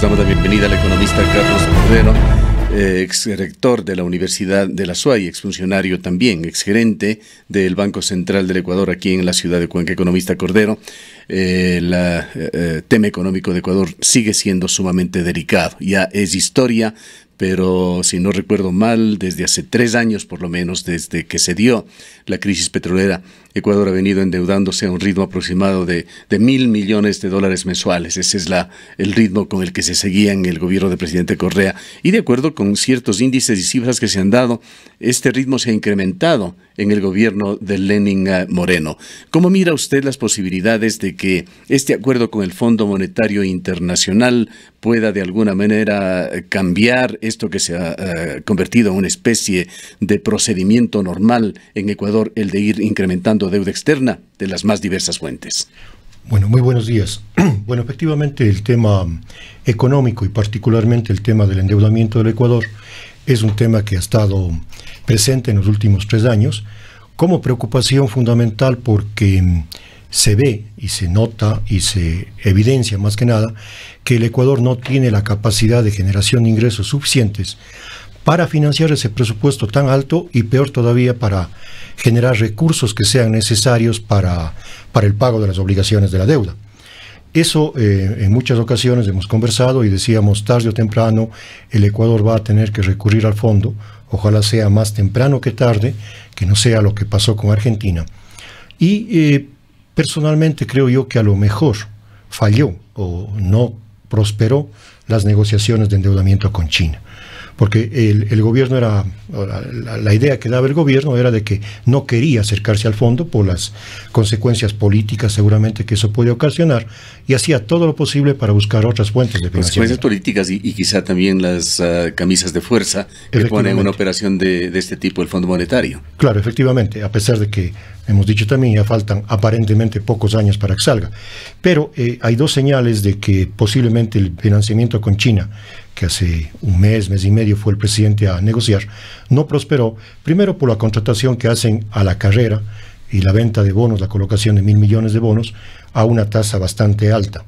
Pues, damos la bienvenida al economista Carlos Cordero, eh, ex rector de la Universidad de la ex-funcionario también, ex-gerente del Banco Central del Ecuador aquí en la ciudad de Cuenca. Economista Cordero, el eh, eh, tema económico de Ecuador sigue siendo sumamente delicado. Ya es historia, pero si no recuerdo mal, desde hace tres años por lo menos, desde que se dio la crisis petrolera, Ecuador ha venido endeudándose a un ritmo aproximado de, mil millones de dólares mensuales. Ese es la, el ritmo con el que se seguía en el gobierno del presidente Correa. Y de acuerdo con ciertos índices y cifras que se han dado, este ritmo se ha incrementado en el gobierno de Lenin eh, Moreno. ¿Cómo mira usted las posibilidades de que este acuerdo con el Fondo Monetario Internacional pueda de alguna manera eh, cambiar esto que se ha eh, convertido en una especie de procedimiento normal en Ecuador, el de ir incrementando deuda externa de las más diversas fuentes. Bueno, muy buenos días. Bueno, efectivamente el tema económico y particularmente el tema del endeudamiento del Ecuador es un tema que ha estado presente en los últimos tres años como preocupación fundamental porque se ve y se nota y se evidencia más que nada que el Ecuador no tiene la capacidad de generación de ingresos suficientes para financiar ese presupuesto tan alto y peor todavía para generar recursos que sean necesarios para, para el pago de las obligaciones de la deuda. Eso eh, en muchas ocasiones hemos conversado y decíamos tarde o temprano el Ecuador va a tener que recurrir al fondo, ojalá sea más temprano que tarde, que no sea lo que pasó con Argentina. Y eh, personalmente creo yo que a lo mejor falló o no prosperó las negociaciones de endeudamiento con China porque el, gobierno era, la, idea que daba el gobierno era de que no quería acercarse al fondo por las consecuencias políticas seguramente que eso puede ocasionar, y hacía todo lo posible para buscar otras fuentes de financiación. Consecuencias políticas y, quizá también las ah, camisas de fuerza que ponen una operación de, este tipo el Fondo Monetario. Claro, efectivamente, a pesar de que hemos dicho también, ya faltan aparentemente pocos años para que salga. Pero eh, hay dos señales de que posiblemente el financiamiento con China que hace un mes, mes y medio fue el presidente a negociar, no prosperó, primero por la contratación que hacen a la carrera y la venta de bonos, la colocación de mil millones de bonos, a una tasa bastante alta.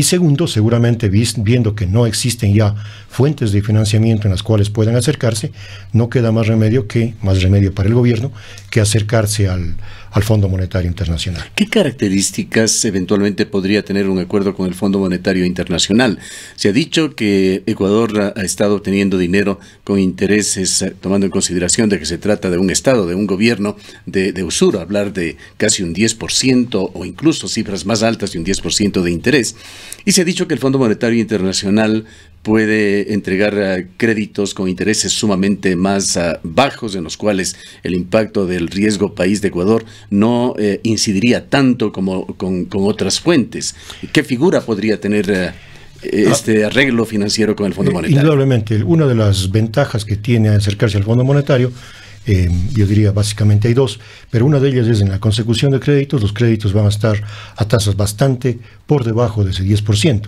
Y segundo, seguramente viendo que no existen ya fuentes de financiamiento en las cuales puedan acercarse, no queda más remedio que, más remedio para el gobierno, que acercarse al, al Fondo Monetario Internacional. ¿Qué características eventualmente podría tener un acuerdo con el Fondo Monetario Internacional? Se ha dicho que Ecuador ha estado obteniendo dinero con intereses, eh, tomando en consideración de que se trata de un Estado, de un gobierno de, de usura, hablar de casi un 10% o incluso cifras más altas de un 10% de interés. Y se ha dicho que el Fondo Monetario Internacional puede entregar eh, créditos con intereses sumamente más ah, bajos, en los cuales el impacto del riesgo país de Ecuador no eh, incidiría tanto como con, otras fuentes. ¿Qué figura podría tener eh, ah. este arreglo financiero con el Fondo Monetario? Indudablemente, una de las ventajas que tiene acercarse al Fondo Monetario eh, yo diría básicamente hay dos, pero una de ellas es en la consecución de créditos, los créditos van a estar a tasas bastante por debajo de ese 10%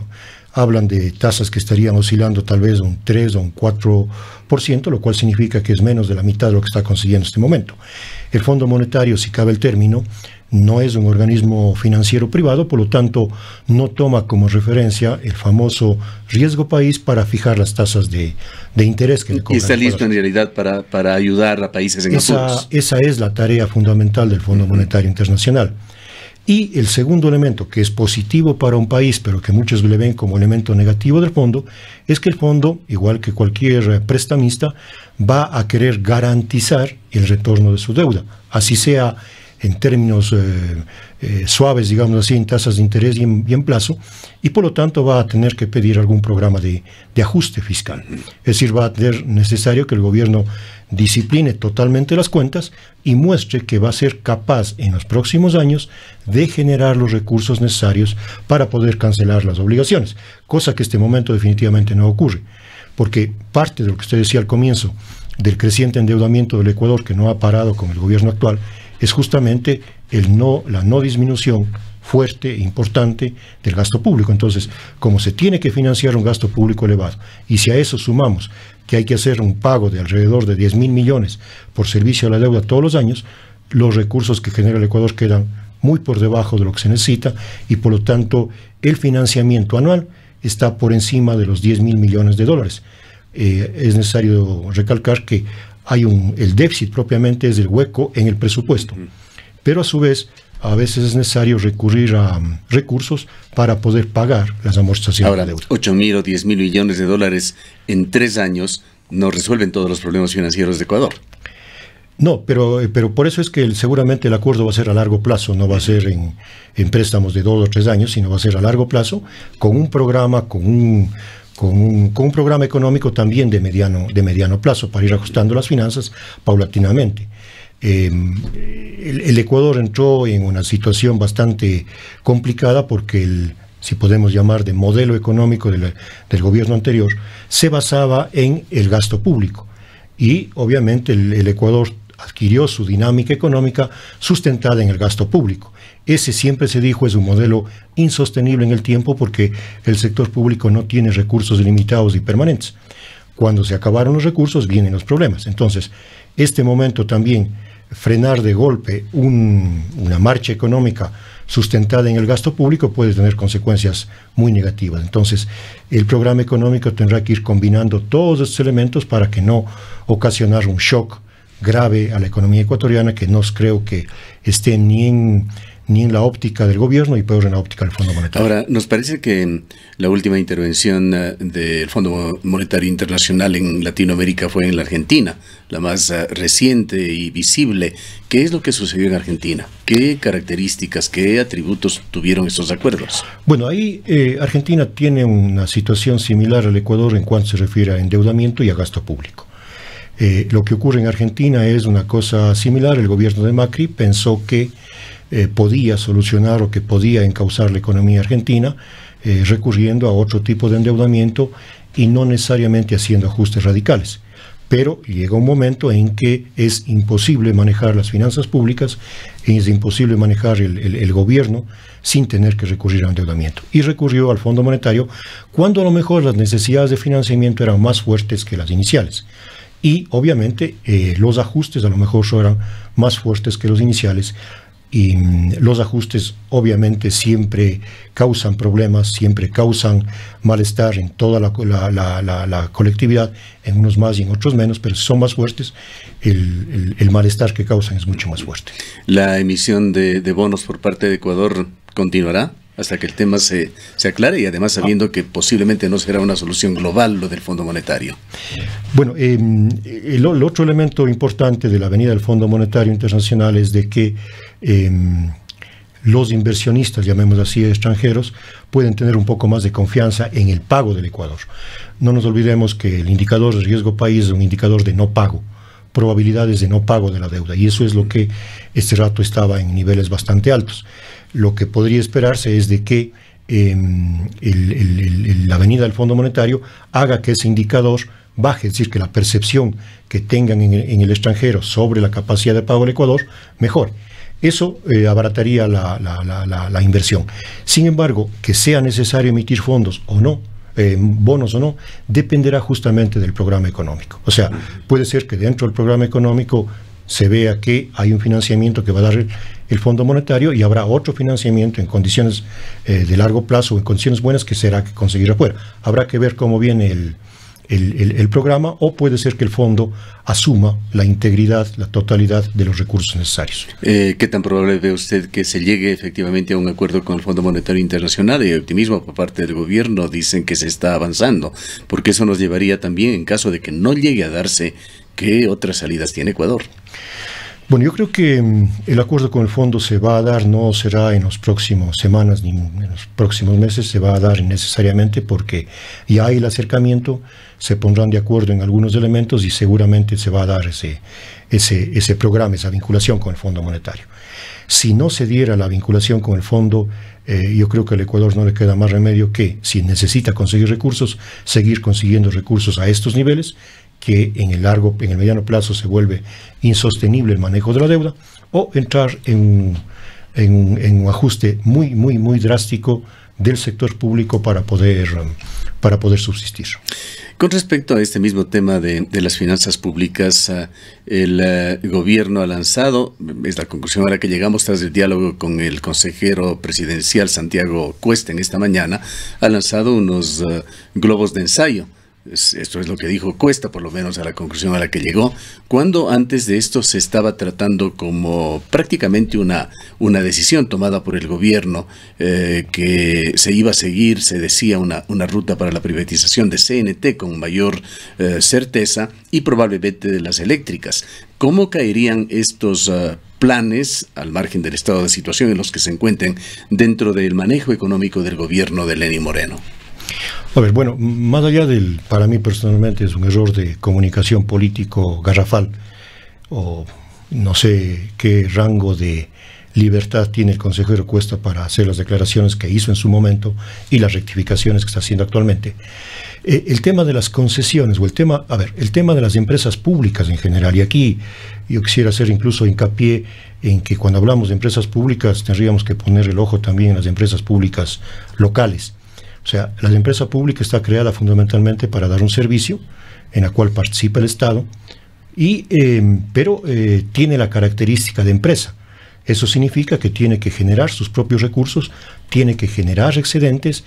hablan de tasas que estarían oscilando tal vez un 3 o un 4%, lo cual significa que es menos de la mitad de lo que está consiguiendo en este momento. El Fondo Monetario, si cabe el término, no es un organismo financiero privado, por lo tanto no toma como referencia el famoso riesgo país para fijar las tasas de, interés que le Y está listo en realidad para, para ayudar a países en esa, Esa es la tarea fundamental del Fondo Monetario Internacional. Y el segundo elemento, que es positivo para un país, pero que muchos le ven como elemento negativo del fondo, es que el fondo, igual que cualquier prestamista, va a querer garantizar el retorno de su deuda, así sea en términos eh, eh, suaves, digamos así, en tasas de interés y en, plazo, y por lo tanto va a tener que pedir algún programa de, de ajuste fiscal. Es decir, va a ser necesario que el gobierno discipline totalmente las cuentas y muestre que va a ser capaz en los próximos años de generar los recursos necesarios para poder cancelar las obligaciones, cosa que este momento definitivamente no ocurre, porque parte de lo que usted decía al comienzo del creciente endeudamiento del Ecuador que no ha parado con el gobierno actual es justamente el no, la no disminución fuerte e importante del gasto público. Entonces, como se tiene que financiar un gasto público elevado, y si a eso sumamos que hay que hacer un pago de alrededor de 10 mil millones por servicio a la deuda todos los años, los recursos que genera el Ecuador quedan muy por debajo de lo que se necesita y por lo tanto el financiamiento anual está por encima de los 10 mil millones de dólares. Eh, es necesario recalcar que hay un, el déficit propiamente es el hueco en el presupuesto. Pero a su vez, a veces es necesario recurrir a um, recursos para poder pagar las amortizaciones Ahora, de deuda. 8 mil o 10 mil millones de dólares en tres años no resuelven todos los problemas financieros de Ecuador. No, pero, eh, pero por eso es que seguramente el acuerdo va a ser a largo plazo, no va a ser en, préstamos de dos o tres años, sino va a ser a largo plazo, con un programa, un, programa económico también de mediano, de mediano plazo, para ir ajustando las finanzas paulatinamente el, Ecuador entró en una situación bastante complicada porque el, si podemos llamar de modelo económico del gobierno anterior, se basaba en el gasto público. Y obviamente el, Ecuador adquirió su dinámica económica sustentada en el gasto público. Ese siempre se dijo es un modelo insostenible en el tiempo porque el sector público no tiene recursos limitados y permanentes. Cuando se acabaron los recursos vienen los problemas. Entonces, este momento también frenar de golpe una marcha económica sustentada en el gasto público puede tener consecuencias muy negativas. Entonces, el programa económico tendrá que ir combinando todos estos elementos para que no ocasionar un shock grave a la economía ecuatoriana que no creo que esté ni en ni en la óptica del gobierno y peor en la óptica del Fondo Monetario. Ahora, nos parece que la última intervención eh, del Fondo Monetario Internacional en Latinoamérica fue en la Argentina, la más eh, reciente y visible. ¿Qué es lo que sucedió en Argentina? ¿Qué características, qué atributos tuvieron estos acuerdos? Bueno, ahí eh, Argentina tiene una situación similar al Ecuador en cuanto se refiere a endeudamiento y a gasto público. lo que ocurre en Argentina es una cosa similar. El gobierno de Macri pensó que eh, podía solucionar o que podía encauzar la economía argentina eh, recurriendo a otro tipo de endeudamiento y no necesariamente haciendo ajustes radicales. Pero llega un momento en que es imposible manejar las finanzas públicas, es imposible manejar el, gobierno sin tener que recurrir a endeudamiento. Y recurrió al Fondo Monetario cuando a lo mejor las necesidades de financiamiento eran más fuertes que las iniciales y obviamente eh, los ajustes a lo mejor eran más fuertes que los iniciales, y mm, los ajustes obviamente siempre causan problemas, siempre causan malestar en toda la, colectividad, en unos más y en otros menos, pero son más fuertes, el, malestar que causan es mucho más fuerte. ¿La emisión de bonos por parte de Ecuador continuará? hasta que el tema se, aclare y además sabiendo que posiblemente no será una solución global lo del Fondo Monetario. Bueno, eh, el, otro elemento importante de la venida del Fondo Monetario Internacional es de que em, los inversionistas, llamemos así, extranjeros, pueden tener un poco más de confianza en el pago del Ecuador. No nos olvidemos que el indicador de riesgo país es un indicador de no pago probabilidades de no pago de la deuda. Y eso es lo que este rato estaba en niveles bastante altos. Lo que podría esperarse es de que em, la venida del Fondo Monetario haga que ese indicador baje, es decir, que la percepción que tengan en, el, extranjero sobre la capacidad de pago del Ecuador mejore. Eso eh, abarataría la inversión. Sin embargo, que sea necesario emitir fondos o no, eh, bonos o no, dependerá justamente del programa económico. O sea, puede ser que dentro del programa económico se vea que hay un financiamiento que va a dar el, Fondo Monetario y habrá otro financiamiento en condiciones eh, de largo plazo o en condiciones buenas que será que conseguir afuera. Habrá que ver cómo viene el, el, programa o puede ser que el fondo asuma la integridad, la totalidad de los recursos necesarios. Eh, ¿Qué tan probable ve usted que se llegue efectivamente a un acuerdo con el Fondo Monetario Internacional? Y optimismo por parte del gobierno dicen que se está avanzando, porque eso nos llevaría también, en caso de que no llegue a darse, ¿qué otras salidas tiene Ecuador? Bueno, yo creo que mm, el acuerdo con el fondo se va a dar, no será en las próximas semanas ni en los próximos meses, se va a dar necesariamente porque ya hay el acercamiento, se pondrán de acuerdo en algunos elementos y seguramente se va a dar ese, ese programa, esa vinculación con el Fondo Monetario. Si no se diera la vinculación con el fondo, eh, yo creo que al Ecuador no le queda más remedio que, si necesita conseguir recursos, seguir consiguiendo recursos a estos niveles que en el largo, en el mediano plazo se vuelve insostenible el manejo de la deuda, o entrar en, un ajuste muy, muy, muy drástico del sector público para poder, para poder subsistir. Con respecto a este mismo tema de, las finanzas públicas, ah, el ah, gobierno ha lanzado, es la conclusión a la que llegamos tras el diálogo con el consejero presidencial Santiago Cuesta en esta mañana, ha lanzado unos ah, globos de ensayo esto es lo que dijo Cuesta, por lo menos a la conclusión a la que llegó, cuando antes de esto se estaba tratando como prácticamente una, una decisión tomada por el gobierno eh, que se iba a seguir, se decía, una, ruta para la privatización de CNT con mayor eh, certeza y probablemente de las eléctricas. ¿Cómo caerían estos eh, planes, al margen del estado de situación en los que se encuentren, dentro del manejo económico del gobierno de Lenny Moreno? A ver, bueno, más allá del, para mí personalmente es un error de comunicación político garrafal, o no sé qué rango de libertad tiene el consejero Cuesta para hacer las declaraciones que hizo en su momento y las rectificaciones que está haciendo actualmente. Eh, el tema de las concesiones, o el tema, a ver, el tema de las empresas públicas en general, y aquí yo quisiera hacer incluso hincapié en que cuando hablamos de empresas públicas tendríamos que poner el ojo también en las empresas públicas locales o sea, la empresa pública está creada fundamentalmente para dar un servicio en la cual participa el Estado, y, em, pero eh, tiene la característica de empresa. Eso significa que tiene que generar sus propios recursos, tiene que generar excedentes,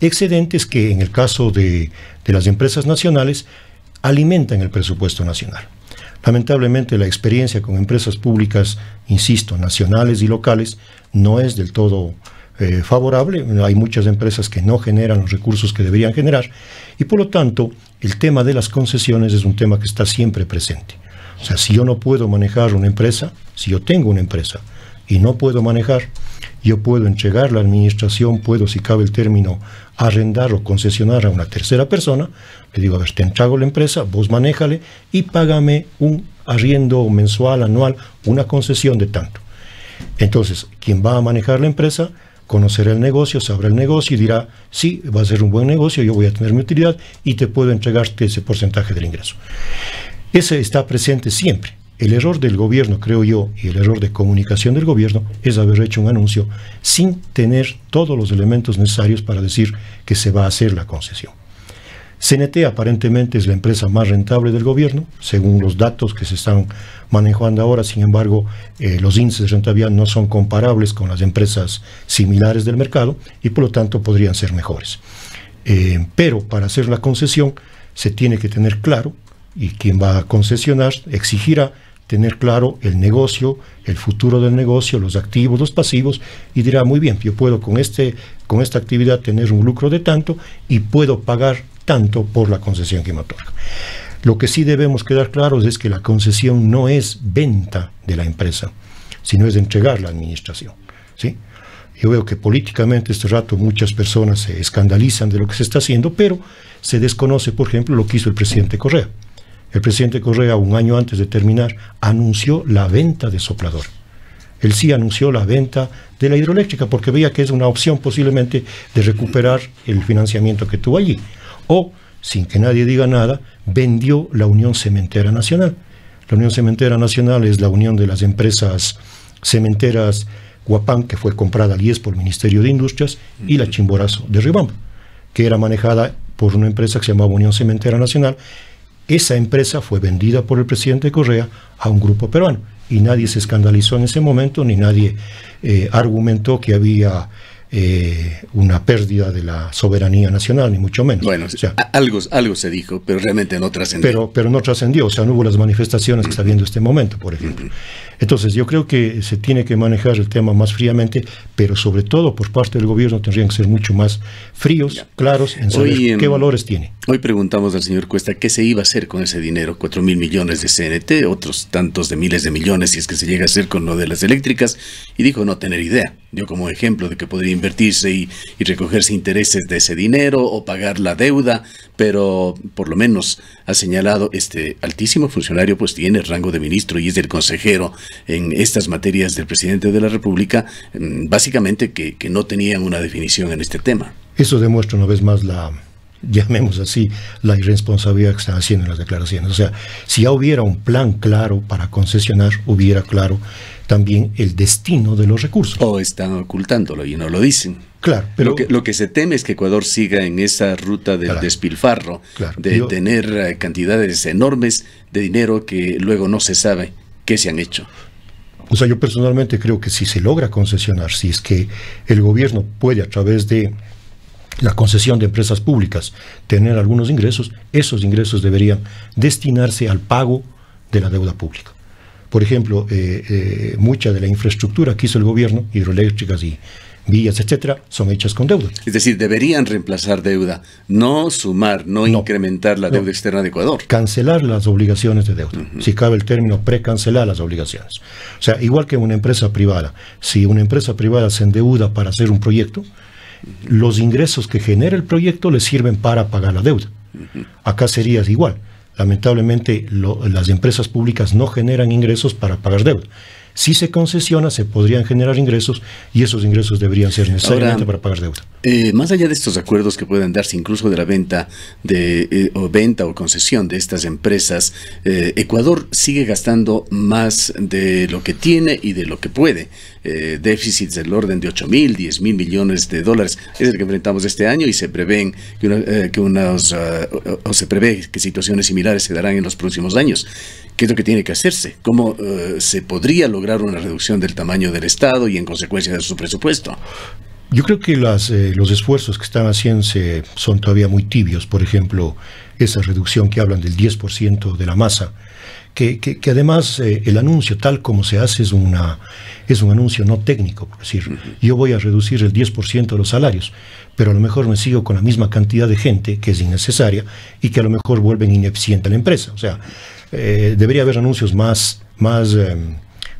excedentes que en el caso de, de las empresas nacionales alimentan el presupuesto nacional. Lamentablemente la experiencia con empresas públicas, insisto, nacionales y locales, no es del todo eh, favorable, hay muchas empresas que no generan los recursos que deberían generar y por lo tanto el tema de las concesiones es un tema que está siempre presente. O sea, si yo no puedo manejar una empresa, si yo tengo una empresa y no puedo manejar, yo puedo entregar la administración, puedo, si cabe el término, arrendar o concesionar a una tercera persona, le digo, a ver, te entrego la empresa, vos manéjale y págame un arriendo mensual, anual, una concesión de tanto. Entonces, quien va a manejar la empresa conocerá el negocio, sabrá el negocio y dirá, sí, va a ser un buen negocio, yo voy a tener mi utilidad y te puedo entregarte ese porcentaje del ingreso. Ese está presente siempre. El error del gobierno, creo yo, y el error de comunicación del gobierno es haber hecho un anuncio sin tener todos los elementos necesarios para decir que se va a hacer la concesión. CNT aparentemente es la empresa más rentable del gobierno, según los datos que se están manejando ahora. Sin embargo, eh, los índices de rentabilidad no son comparables con las empresas similares del mercado y por lo tanto podrían ser mejores. Eh, pero para hacer la concesión se tiene que tener claro, y quien va a concesionar exigirá tener claro el negocio, el futuro del negocio, los activos, los pasivos, y dirá, muy bien, yo puedo con, este, con esta actividad tener un lucro de tanto y puedo pagar tanto por la concesión que Lo que sí debemos quedar claros es que la concesión no es venta de la empresa, sino es entregar la administración. Yo veo que políticamente este rato muchas personas se escandalizan de lo que se está haciendo, pero se desconoce, por ejemplo, lo que hizo el presidente Correa. El presidente Correa, un año antes de terminar, anunció la venta de soplador. Él sí anunció la venta de la hidroeléctrica porque veía que es una opción posiblemente de recuperar el financiamiento que tuvo allí o, sin que nadie diga nada, vendió la Unión Cementera Nacional. La Unión Cementera Nacional es la unión de las empresas cementeras Guapán, que fue comprada al IES por el Ministerio de Industrias, y la Chimborazo de Ribamba, que era manejada por una empresa que se llamaba Unión Cementera Nacional. Esa empresa fue vendida por el presidente Correa a un grupo peruano y nadie se escandalizó en ese momento, ni nadie eh, argumentó que había eh, una pérdida de la soberanía nacional, ni mucho menos. Bueno, algo, algo se dijo, pero realmente no trascendió. Pero, pero no trascendió, o sea, no hubo las manifestaciones que está viendo este momento, por ejemplo. Entonces, yo creo que se tiene que manejar el tema más fríamente, pero sobre todo por parte del gobierno tendrían que ser mucho más fríos, claros, en saber em, qué valores tiene. Hoy preguntamos al señor Cuesta qué se iba a hacer con ese dinero, cuatro mil millones de CNT, otros tantos de miles de millones, si es que se llega a hacer con lo de las eléctricas, y dijo no tener idea. Yo como ejemplo de que podría invertirse y, recogerse intereses de ese dinero o pagar la deuda, pero por lo menos ha señalado este altísimo funcionario pues tiene rango de ministro y es el consejero en estas materias del presidente de la República, mm, básicamente que, no tenían una definición en este tema. Eso demuestra una vez más la, llamemos así, la irresponsabilidad que están haciendo en las declaraciones. O sea, si ya hubiera un plan claro para concesionar, hubiera claro también el destino de los recursos. O están ocultándolo y no lo dicen. Claro, pero lo que, se teme es que Ecuador siga en esa ruta del despilfarro, de tener eh, cantidades enormes de dinero que luego no se sabe qué se han hecho. O sea, yo personalmente creo que si se logra concesionar, si es que el gobierno puede a través de la concesión de empresas públicas tener algunos ingresos, esos ingresos deberían destinarse al pago de la deuda pública. Por ejemplo, eh, eh, mucha de la infraestructura que hizo el gobierno, hidroeléctricas y vías, etcétera, son hechas con deuda. Es decir, deberían reemplazar deuda, no sumar, no, incrementar la deuda externa de Ecuador. Cancelar las obligaciones de deuda. Si cabe el término, precancelar las obligaciones. O sea, igual que una empresa privada. Si una empresa privada se endeuda para hacer un proyecto, los ingresos que genera el proyecto le sirven para pagar la deuda. Acá sería igual lamentablemente las empresas públicas no generan ingresos para pagar deuda. Si se concesiona, se podrían generar ingresos y esos ingresos deberían ser necesariamente para pagar deuda. Eh, más allá de estos acuerdos que pueden darse incluso de la venta de eh, o venta o concesión de estas empresas, eh, Ecuador sigue gastando más de lo que tiene y de lo que puede. déficits del orden de 8 mil, 10 mil millones de dólares es el que enfrentamos este año y se prevén que, ah, se prevé que situaciones similares se darán en los próximos años qué es lo que tiene que hacerse, cómo eh, se podría lograr una reducción del tamaño del Estado y en consecuencia de su presupuesto. Yo creo que las, eh, los esfuerzos que están haciendo son todavía muy tibios. Por ejemplo, esa reducción que hablan del 10% de la masa, que, además eh, el anuncio tal como se hace es, una, es un anuncio no técnico, Es decir, yo voy a reducir el 10% de los salarios, pero a lo mejor me sigo con la misma cantidad de gente que es innecesaria y que a lo mejor vuelven ineficiente a la empresa. O sea, eh, debería haber anuncios más, más em,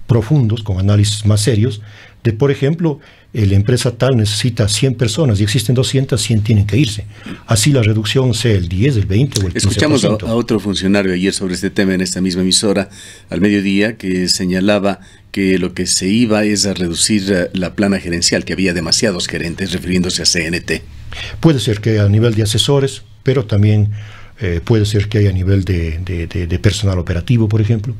profundos, con análisis más serios, de, por ejemplo, la empresa tal necesita 100 personas y existen 200, 100 tienen que irse. Así la reducción sea el 10, el 20 o el 15%. Escuchamos a, otro funcionario ayer sobre este tema en esta misma emisora al mediodía que señalaba que lo que se iba es a reducir eh, la plana gerencial, que había demasiados gerentes, refiriéndose a CNT. Puede ser que a nivel de asesores, pero también eh, puede ser que haya a nivel de, personal operativo, por ejemplo.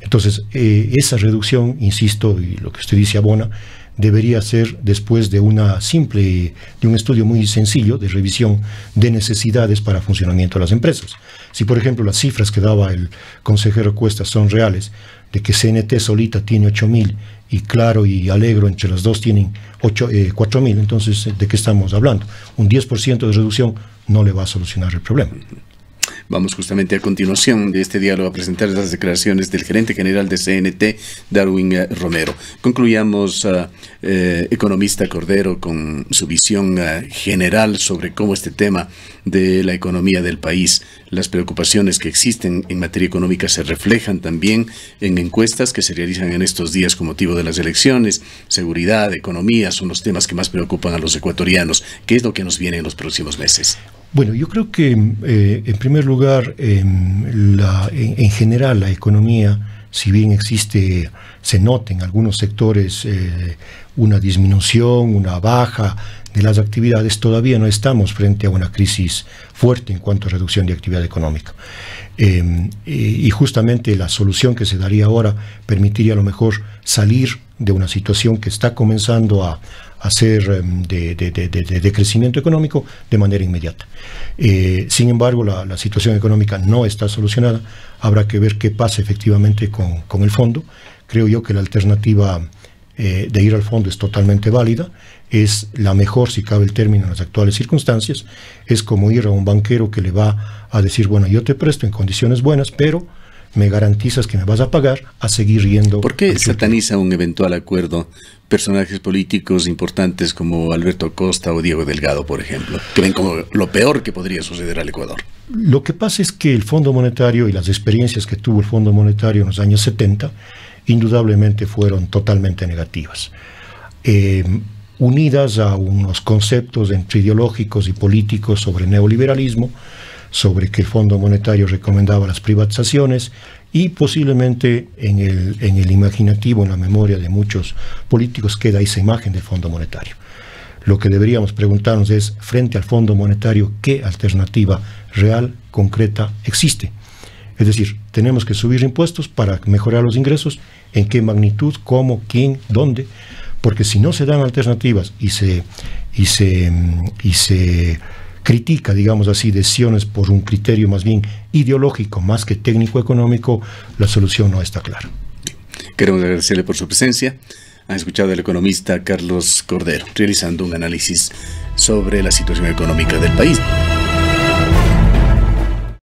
Entonces, eh, esa reducción, insisto, y lo que usted dice abona, debería ser después de una simple, de un estudio muy sencillo de revisión de necesidades para funcionamiento de las empresas. Si por ejemplo las cifras que daba el consejero Cuesta son reales, de que CNT solita tiene 8.000 y Claro y Alegro entre las dos tienen 8, eh, mil, 4.000, entonces ¿de qué estamos hablando? Un 10% de reducción no le va a solucionar el problema. Vamos justamente a continuación de este diálogo a presentar las declaraciones del gerente general de CNT, Darwin eh, Romero. Concluyamos, ah, eh, economista Cordero, con su visión ah, general sobre cómo este tema de la economía del país, las preocupaciones que existen en materia económica se reflejan también en encuestas que se realizan en estos días con motivo de las elecciones. Seguridad, economía son los temas que más preocupan a los ecuatorianos. ¿Qué es lo que nos viene en los próximos meses? Bueno, yo creo que eh, en primer lugar, em, en, general la economía, si bien existe, se nota en algunos sectores eh, una disminución, una baja de las actividades, todavía no estamos frente a una crisis fuerte en cuanto a reducción de actividad económica. Em, eh, y justamente la solución que se daría ahora permitiría a lo mejor salir de una situación que está comenzando a, hacer em, de, crecimiento económico de manera inmediata. Eh, sin embargo, la, situación económica no está solucionada. Habrá que ver qué pasa efectivamente con, el fondo. Creo yo que la alternativa eh, de ir al fondo es totalmente válida. Es la mejor, si cabe el término, en las actuales circunstancias. Es como ir a un banquero que le va a decir, bueno, yo te presto en condiciones buenas, pero me garantizas que me vas a pagar, a seguir riendo. ¿Por qué sataniza un eventual acuerdo personajes políticos importantes como Alberto Costa o Diego Delgado, por ejemplo, que ven como lo peor que podría suceder al Ecuador? Lo que pasa es que el Fondo Monetario y las experiencias que tuvo el Fondo Monetario en los años 70 indudablemente fueron totalmente negativas. Eh, unidas a unos conceptos entre ideológicos y políticos sobre neoliberalismo, sobre que el Fondo Monetario recomendaba las privatizaciones y posiblemente en el, en el imaginativo, en la memoria de muchos políticos queda esa imagen del Fondo Monetario. Lo que deberíamos preguntarnos es, frente al Fondo Monetario, ¿qué alternativa real, concreta existe? Es decir, tenemos que subir impuestos para mejorar los ingresos, en qué magnitud, cómo, quién, dónde, porque si no se dan alternativas y se, y se, y se critica, digamos así, decisiones por un criterio más bien ideológico más que técnico-económico, la solución no está clara. Queremos agradecerle por su presencia. Ha escuchado el economista Carlos Cordero realizando un análisis sobre la situación económica del país.